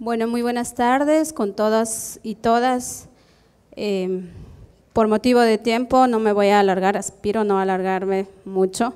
Bueno, muy buenas tardes con todas y todas. Eh, por motivo de tiempo no me voy a alargar, aspiro no alargarme mucho,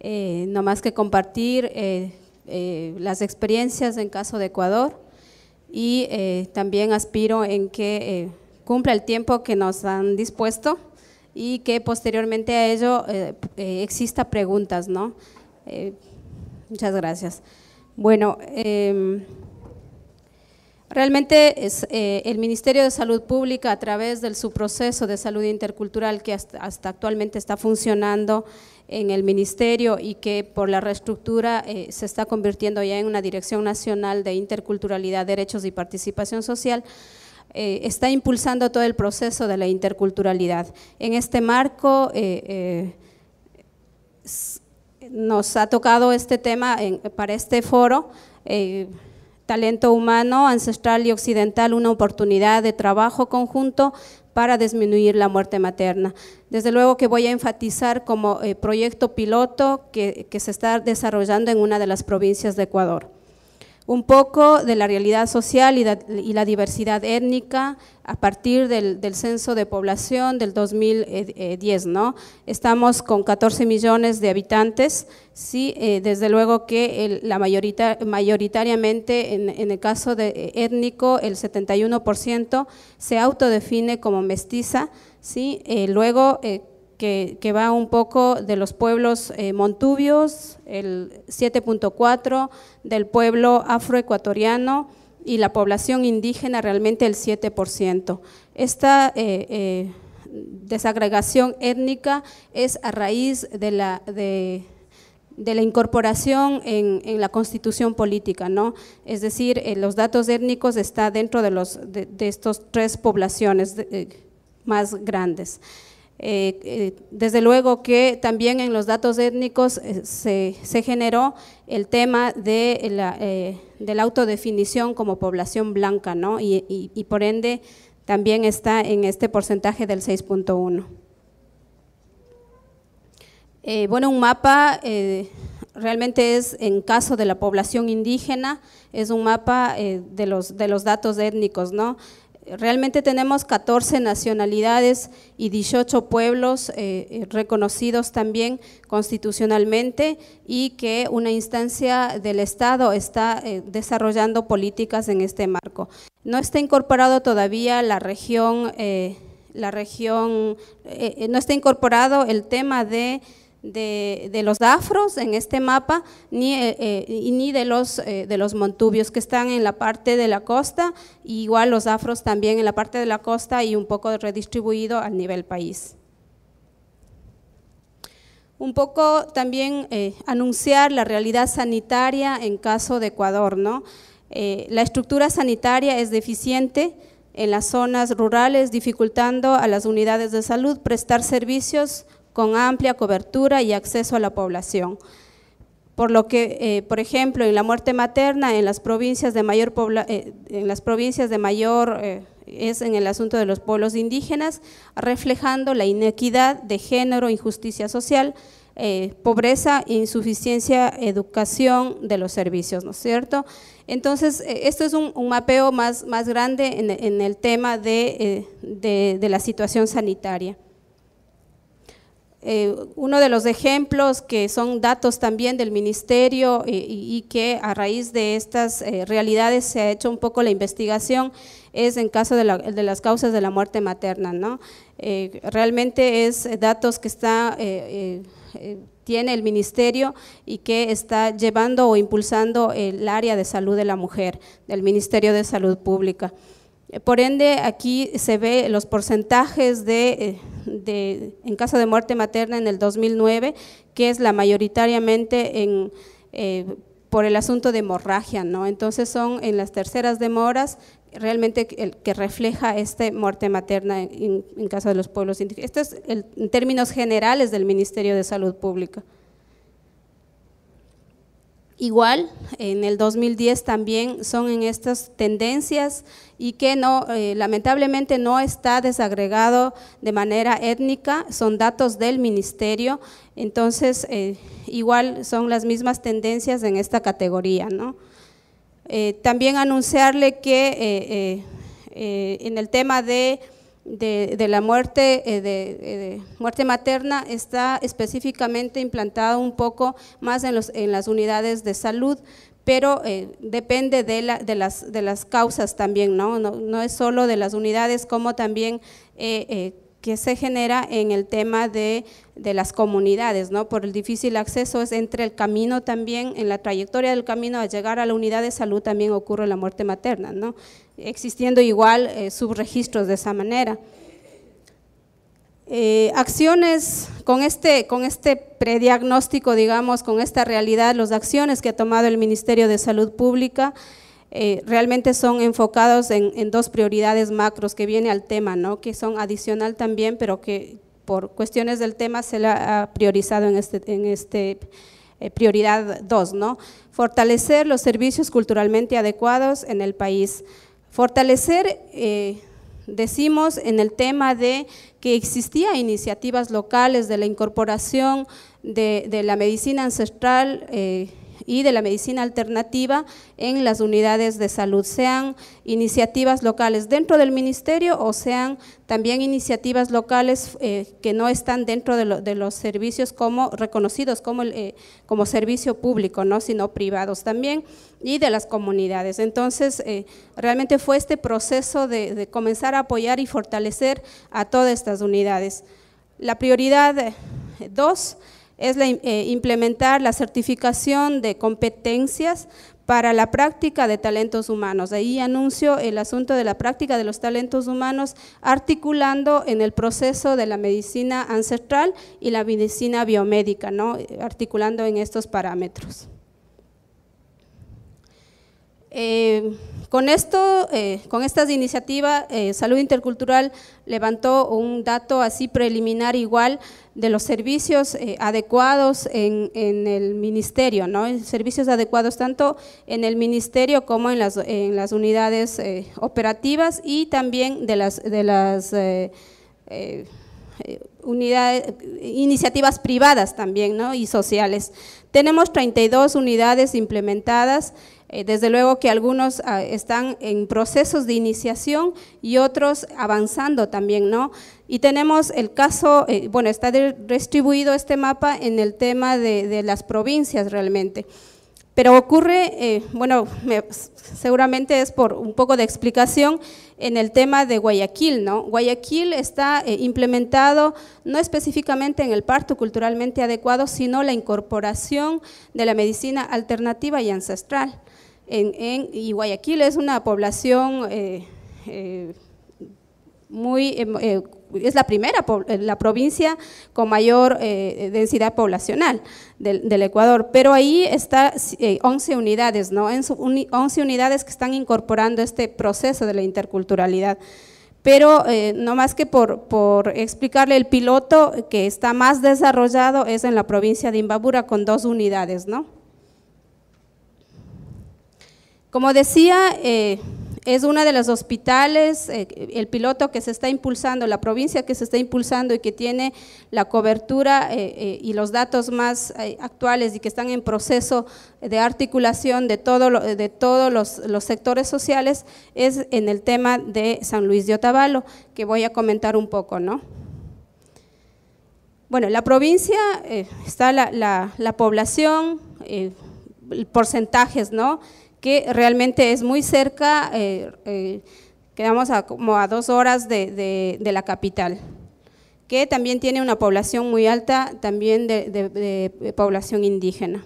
eh, no más que compartir eh, las experiencias en caso de Ecuador y también aspiro en que cumpla el tiempo que nos han dispuesto y que posteriormente a ello exista preguntas, ¿no? muchas gracias. Bueno, em, Realmente es, eh, el Ministerio de Salud Pública a través de su proceso de salud intercultural que hasta, actualmente está funcionando en el Ministerio y que por la reestructura eh, se está convirtiendo ya en una Dirección Nacional de Interculturalidad, Derechos y Participación Social, eh, está impulsando todo el proceso de la interculturalidad. En este marco nos ha tocado este tema para este foro talento humano, ancestral y occidental una oportunidad de trabajo conjunto para disminuir la muerte materna. Desde luego que voy a enfatizar como eh, proyecto piloto que se está desarrollando en una de las provincias de Ecuador un poco de la realidad social y, la diversidad étnica a partir del, censo de población del 2010. ¿no? Estamos con 14 millones de habitantes, sí, eh, desde luego que la mayoritariamente en, el caso de eh, étnico el 71% se autodefine como mestiza, sí, eh, luego que, va un poco de los pueblos eh, montubios, el 7.4, del pueblo afroecuatoriano y la población indígena realmente el 7%. Esta eh, eh, desagregación étnica es a raíz de la, de, la incorporación en, la constitución política, ¿no? Es decir, los datos étnicos están dentro de, los, de estos tres poblaciones más grandes. Eh, eh, desde luego que también en los datos étnicos eh, se, generó el tema de la, de la, autodefinición como población blanca, ¿no? y, por ende también está en este porcentaje del 6.1. bueno, un mapa realmente es en caso de la población indígena, es un mapa de, los, de los datos étnicos, ¿no? realmente tenemos 14 nacionalidades y 18 pueblos eh, eh, reconocidos también constitucionalmente y que una instancia del Estado está eh, desarrollando políticas en este marco. No está incorporado todavía la región, la región no está incorporado el tema de de, los afros en este mapa, ni, eh, eh, y ni eh, de, los, montubios que están en la parte de la costa, igual los afros también en la parte de la costa y un poco redistribuido al nivel país. Un poco también anunciar la realidad sanitaria en caso de Ecuador. la estructura sanitaria es deficiente, en las zonas rurales, dificultando a las unidades de salud prestar servicios con amplia cobertura y acceso a la población. Por lo que, eh, por ejemplo, en la muerte materna, en las provincias de mayor, eh, en las provincias de mayor eh, es en el asunto de los pueblos indígenas, reflejando la inequidad de género, injusticia social, pobreza, insuficiencia, educación de los servicios, ¿no es cierto? Entonces, esto es un, mapeo más, grande en, el tema de la situación sanitaria. Eh, uno de los ejemplos que son datos también del ministerio eh, y, que a raíz de estas eh, realidades se ha hecho un poco la investigación es en caso de, las causas de la muerte materna. ¿no? realmente es datos que tiene el ministerio y que está llevando o impulsando el área de salud de la mujer, del Ministerio de Salud Pública. Por ende, aquí se ve los porcentajes de, eh, en caso de muerte materna en el 2009, que es la mayoritariamente eh, por el asunto de hemorragia. ¿no? Entonces son en las terceras demoras realmente el que refleja esta muerte materna en, caso de los pueblos indígenas. Esto es en términos generales del Ministerio de Salud Pública igual en el 2010 también son en estas tendencias y que no eh, lamentablemente no está desagregado de manera étnica, son datos del ministerio, entonces eh, igual son las mismas tendencias en esta categoría. Eh, también anunciarle que en el tema de de, la muerte, eh, eh, de, muerte materna está específicamente implantado un poco más en, los, en las unidades de salud, pero eh, depende de, la, de, las, de las causas también, ¿no? ¿no? es solo de las unidades, como también que se genera en el tema de, las comunidades, ¿no? Por el difícil acceso es entre el camino también, en la trayectoria del camino a llegar a la unidad de salud también ocurre la muerte materna, ¿no? Existiendo igual eh, subregistros de esa manera. Eh, acciones con este, con este prediagnóstico, digamos, con esta realidad, las acciones que ha tomado el Ministerio de Salud Pública eh, realmente son enfocados en, dos prioridades macros que viene al tema, que son adicional también, pero que por cuestiones del tema se la ha priorizado en este, en este eh, prioridad 2, ¿no? fortalecer los servicios culturalmente adecuados en el país. Fortalecer, eh, decimos en el tema de que existían iniciativas locales de la incorporación de, la medicina ancestral, y de la medicina alternativa en las unidades de salud, sean iniciativas locales dentro del ministerio o sean también iniciativas locales eh, que no están dentro de, los servicios como reconocidos como, eh, como servicio público, ¿no? sino privados también y de las comunidades. Entonces, eh, realmente fue este proceso de, comenzar a apoyar y fortalecer a todas estas unidades. La prioridad dos es eh, implementar la certificación de competencias para la práctica de talentos humanos. Ahí anuncio el asunto de la práctica de los talentos humanos articulando en el proceso de la medicina ancestral y la medicina biomédica, ¿no? Eh, articulando en estos parámetros. Eh, con, esto, eh, con estas iniciativas, eh, Salud Intercultural levantó un dato así preliminar igual de los servicios adecuados en, el ministerio, ¿no? servicios adecuados tanto en el ministerio como en las, unidades operativas y también de las, de las unidades, iniciativas privadas también ¿no? y sociales. Tenemos 32 unidades implementadas eh, desde luego que algunos ah, están en procesos de iniciación y otros avanzando también, ¿no? Y tenemos el caso, eh, bueno, está distribuido este mapa en el tema de, las provincias realmente. Pero ocurre, eh, bueno, seguramente es por un poco de explicación en el tema de Guayaquil, ¿no? Guayaquil está implementado no específicamente en el parto culturalmente adecuado, sino la incorporación de la medicina alternativa y ancestral y Guayaquil es una población eh, eh, muy, eh, es la primera la provincia con mayor densidad poblacional del, Ecuador, pero ahí está 11 unidades, ¿no? En 11 unidades que están incorporando este proceso de la interculturalidad pero no más que por, por, explicarle, el piloto que está más desarrollado es en la provincia de Imbabura con dos unidades, ¿no? Como decía, eh, es uno de los hospitales, eh, el piloto que se está impulsando, la provincia que se está impulsando y que tiene la cobertura eh, y los datos más actuales y que están en proceso de articulación de, todos los, sectores sociales, es en el tema de San Luis de Otavalo, que voy a comentar un poco, ¿no? Bueno, la provincia está la, la población, porcentajes, ¿no? que realmente es muy cerca, eh, eh, quedamos a, como a dos horas de, de, la capital, que también tiene una población muy alta, también de, población indígena.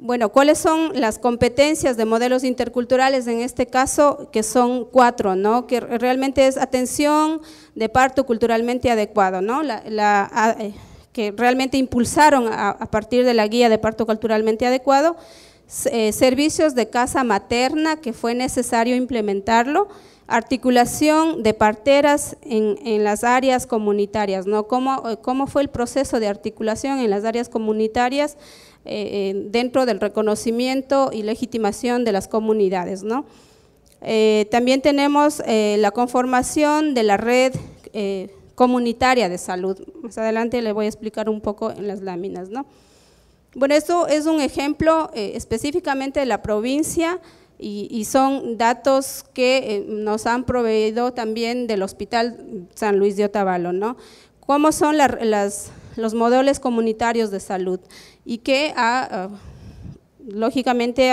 Bueno, ¿cuáles son las competencias de modelos interculturales en este caso? Que son cuatro, ¿no? Que realmente es atención de parto culturalmente adecuado, ¿no? La, eh, que realmente impulsaron a, a, partir de la guía de parto culturalmente adecuado eh, servicios de casa materna, que fue necesario implementarlo, articulación de parteras en, las áreas comunitarias, ¿no? Eh, ¿Cómo, fue el proceso de articulación en las áreas comunitarias eh, dentro del reconocimiento y legitimación de las comunidades, ¿no? también tenemos la conformación de la red comunitaria de salud. Más adelante le voy a explicar un poco en las láminas, ¿no? Bueno, esto es un ejemplo eh, específicamente de la provincia y, son datos que eh, nos han proveído también del Hospital San Luis de Otavalo, ¿no? ¿Cómo son los modelos comunitarios de salud? Y que ha, ah, lógicamente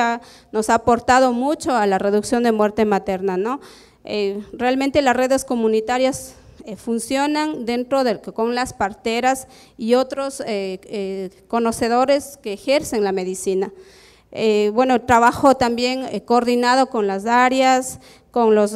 nos ha aportado mucho a la reducción de muerte materna, ¿no? Eh, realmente las redes comunitarias eh, funcionan dentro del con las parteras y otros eh, eh, conocedores que ejercen la medicina. bueno, trabajo también coordinado con las áreas, con los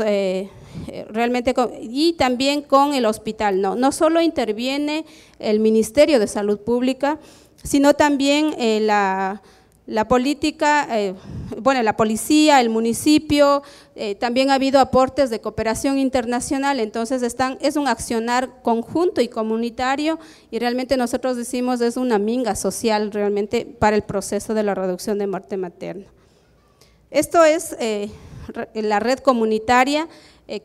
realmente y también con el hospital. No, no solo interviene el Ministerio de Salud Pública, sino también la la política, eh, bueno, la policía, el municipio, eh, también ha habido aportes de cooperación internacional, entonces es un accionar conjunto y comunitario y realmente nosotros decimos es una minga social realmente para el proceso de la reducción de muerte materna. Esto es eh, la red comunitaria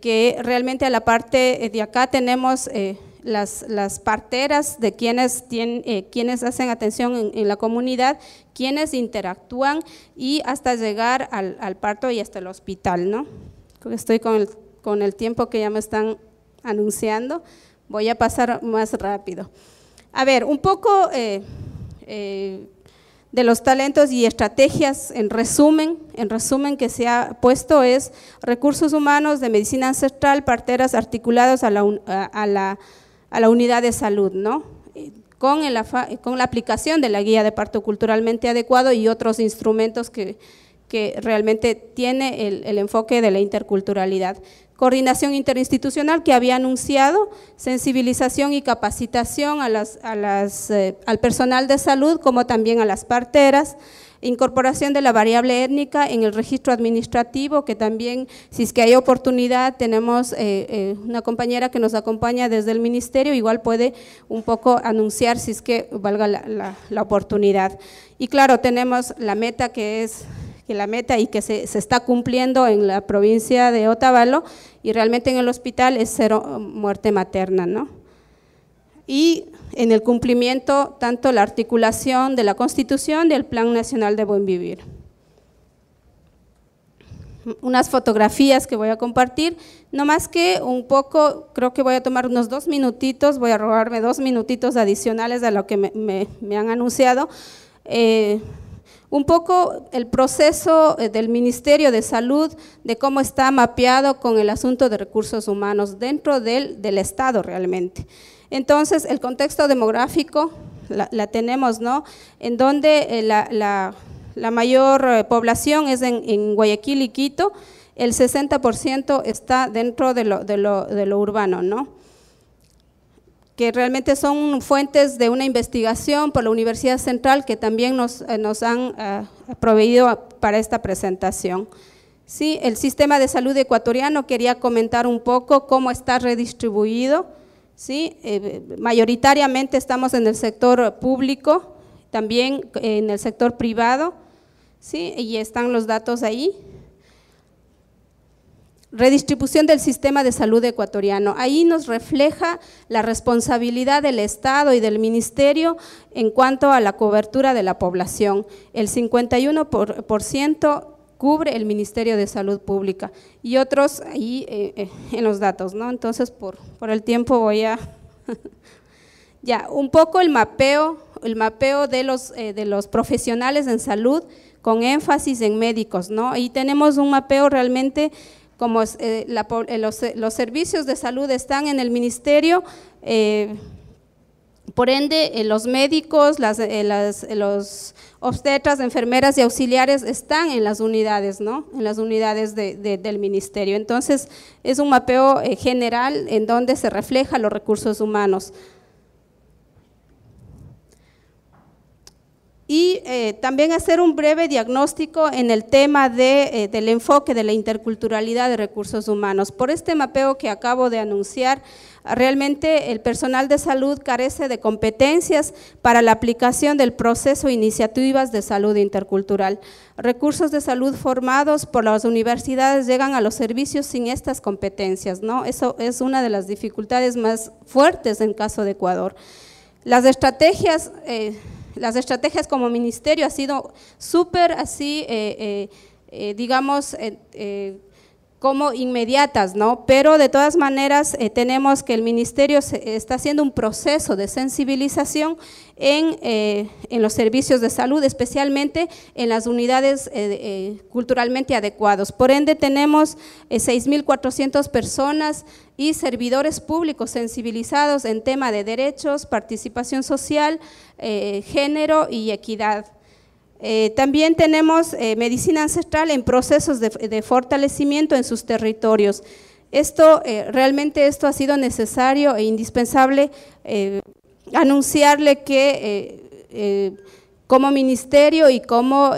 que realmente a la parte de acá tenemos las, las parteras de quienes, tienen, eh, quienes hacen atención en, la comunidad, quienes interactúan y hasta llegar al, parto y hasta el hospital, ¿no? Estoy con el, con el tiempo que ya me están anunciando, voy a pasar más rápido. A ver, un poco eh, eh, de los talentos y estrategias, en resumen, en resumen que se ha puesto es recursos humanos de medicina ancestral, parteras articulados a la, a la a la unidad de salud, ¿no? Con, la aplicación de la guía de parto culturalmente adecuado y otros instrumentos que, que realmente tiene el, enfoque de la interculturalidad. Coordinación interinstitucional que había anunciado, sensibilización y capacitación eh, al personal de salud como también a las parteras, Incorporación de la variable étnica en el registro administrativo, que también, si es que hay oportunidad, tenemos eh, eh, una compañera que nos acompaña desde el ministerio, igual puede un poco anunciar si es que valga la, oportunidad. Y claro, tenemos la meta que es que la meta y que se, se, está cumpliendo en la provincia de Otavalo y realmente en el hospital es cero muerte materna, ¿no? Y en el cumplimiento tanto la articulación de la Constitución del Plan Nacional de Buen Vivir. Unas fotografías que voy a compartir, no más que un poco, creo que voy a tomar unos dos minutitos, voy a robarme dos minutitos adicionales a lo que me, han anunciado. Eh, un poco el proceso eh, del Ministerio de Salud, de cómo está mapeado con el asunto de recursos humanos dentro del Estado realmente. Entonces, el contexto demográfico la, tenemos, ¿no? En donde eh, la, mayor eh, población es en, Guayaquil y Quito, el 60% está dentro de lo, urbano, ¿no? que realmente son fuentes de una investigación por la Universidad Central que también nos, eh, han proveído para esta presentación. Sí, el sistema de salud ecuatoriano, quería comentar un poco cómo está redistribuido, ¿sí? Eh, mayoritariamente estamos en el sector público, también en el sector privado, ¿sí? y están los datos ahí. Redistribución del sistema de salud ecuatoriano. Ahí nos refleja la responsabilidad del Estado y del Ministerio en cuanto a la cobertura de la población. El 51% cubre el Ministerio de Salud Pública y otros ahí eh, eh, en los datos, ¿no? Entonces, por, por el tiempo voy a… ya, un poco el mapeo, el mapeo de los, eh, de los profesionales en salud con énfasis en médicos, ¿no? Y tenemos un mapeo realmente como los, servicios de salud están en el ministerio, por ende, los médicos, las, las, los obstetras, enfermeras y auxiliares están en las unidades, ¿no? En las unidades del ministerio. Entonces, es un mapeo eh, general en donde se refleja los recursos humanos. Eh, también hacer un breve diagnóstico en el tema de, eh, del enfoque de la interculturalidad de recursos humanos. Por este mapeo que acabo de anunciar, realmente el personal de salud carece de competencias para la aplicación del proceso iniciativas de salud intercultural. Recursos de salud formados por las universidades llegan a los servicios sin estas competencias. ¿no? Eso es una de las dificultades más fuertes en caso de Ecuador. Las estrategias... Eh, las estrategias como ministerio ha sido súper así, eh, eh, eh, digamos, como inmediatas, ¿no? Pero de todas maneras eh, tenemos que el ministerio está haciendo un proceso de sensibilización eh, en, los servicios de salud, especialmente en las unidades eh, culturalmente adecuados. Por ende tenemos 6.400 personas y servidores públicos sensibilizados en tema de derechos, participación social, género y equidad. Eh, también tenemos eh, medicina ancestral en procesos de, fortalecimiento en sus territorios. Esto, eh, realmente esto ha sido necesario e indispensable anunciarle que como ministerio y como,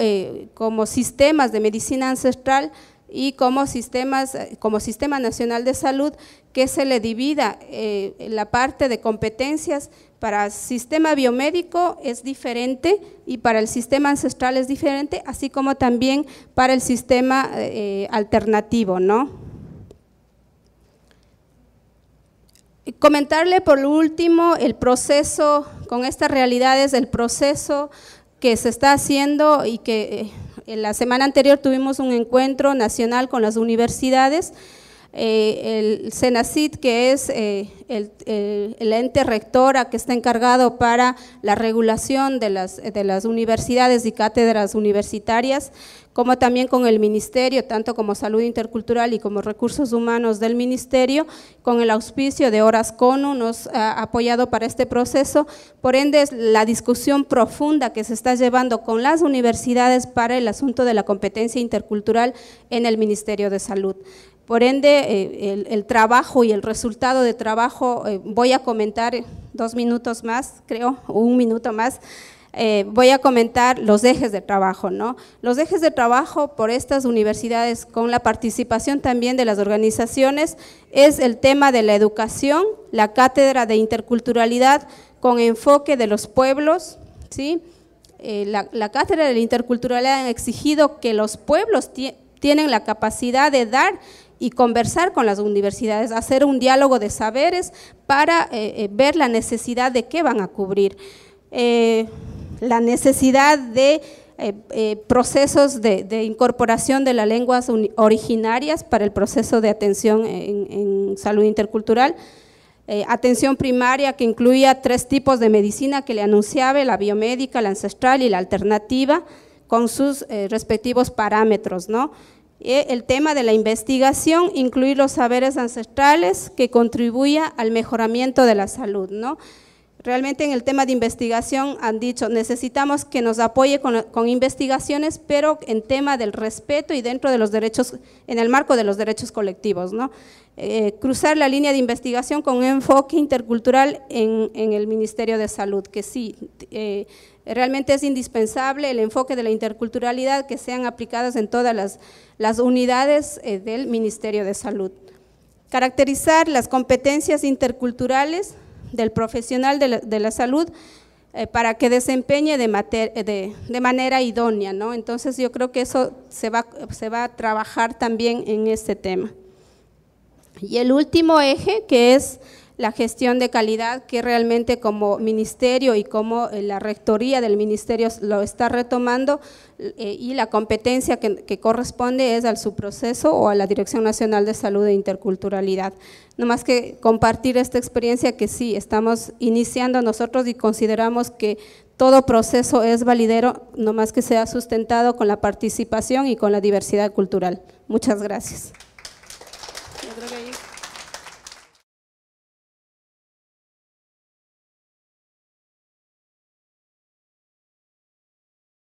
sistemas de medicina ancestral y como, como Sistema Nacional de Salud, que se le divida la parte de competencias para el sistema biomédico es diferente y para el sistema ancestral es diferente, así como también para el sistema eh, alternativo, ¿no? Comentarle por último el proceso, con estas realidades, el proceso que se está haciendo y que eh, en la semana anterior tuvimos un encuentro nacional con las universidades, eh, el CENACIT, que es eh, eh, el, ente rectora que está encargado para la regulación de las, universidades y cátedras universitarias, como también con el Ministerio, tanto como Salud Intercultural y como Recursos Humanos del Ministerio, con el auspicio de Horas Conu, nos ha apoyado para este proceso. Por ende, es la discusión profunda que se está llevando con las universidades para el asunto de la competencia intercultural en el Ministerio de Salud. Por ende, eh, el, trabajo y el resultado de trabajo, eh, voy a comentar dos minutos más, creo, un minuto más, eh, voy a comentar los ejes de trabajo. ¿no? Los ejes de trabajo por estas universidades, con la participación también de las organizaciones, es el tema de la educación, la cátedra de interculturalidad con enfoque de los pueblos, ¿sí? la, cátedra de la interculturalidad ha exigido que los pueblos tienen la capacidad de dar y conversar con las universidades, hacer un diálogo de saberes para eh, eh, ver la necesidad de qué van a cubrir, eh, la necesidad de procesos de, incorporación de las lenguas originarias para el proceso de atención en, salud intercultural, atención primaria que incluía tres tipos de medicina que le anunciaba, la biomédica, la ancestral y la alternativa, con sus respectivos parámetros, el tema de la investigación, incluir los saberes ancestrales que contribuyan al mejoramiento de la salud, ¿no? Realmente en el tema de investigación han dicho, necesitamos que nos apoye con, investigaciones, pero en tema del respeto y dentro de los derechos, en el marco de los derechos colectivos. ¿no? Eh, cruzar la línea de investigación con un enfoque intercultural en, el Ministerio de Salud, que sí, eh, realmente es indispensable el enfoque de la interculturalidad que sean aplicadas en todas las, unidades eh, del Ministerio de Salud. Caracterizar las competencias interculturales del profesional de la, salud eh, para que desempeñe de, eh, manera idónea. Entonces yo creo que eso se va a trabajar también en este tema. Y el último eje que es la gestión de calidad que realmente como ministerio y como eh, la rectoría del ministerio lo está retomando eh, y la competencia que, que, corresponde es al subproceso o a la Dirección Nacional de Salud e Interculturalidad. No más que compartir esta experiencia que sí, estamos iniciando nosotros y consideramos que todo proceso es validero, no más que sea sustentado con la participación y con la diversidad cultural. Muchas gracias.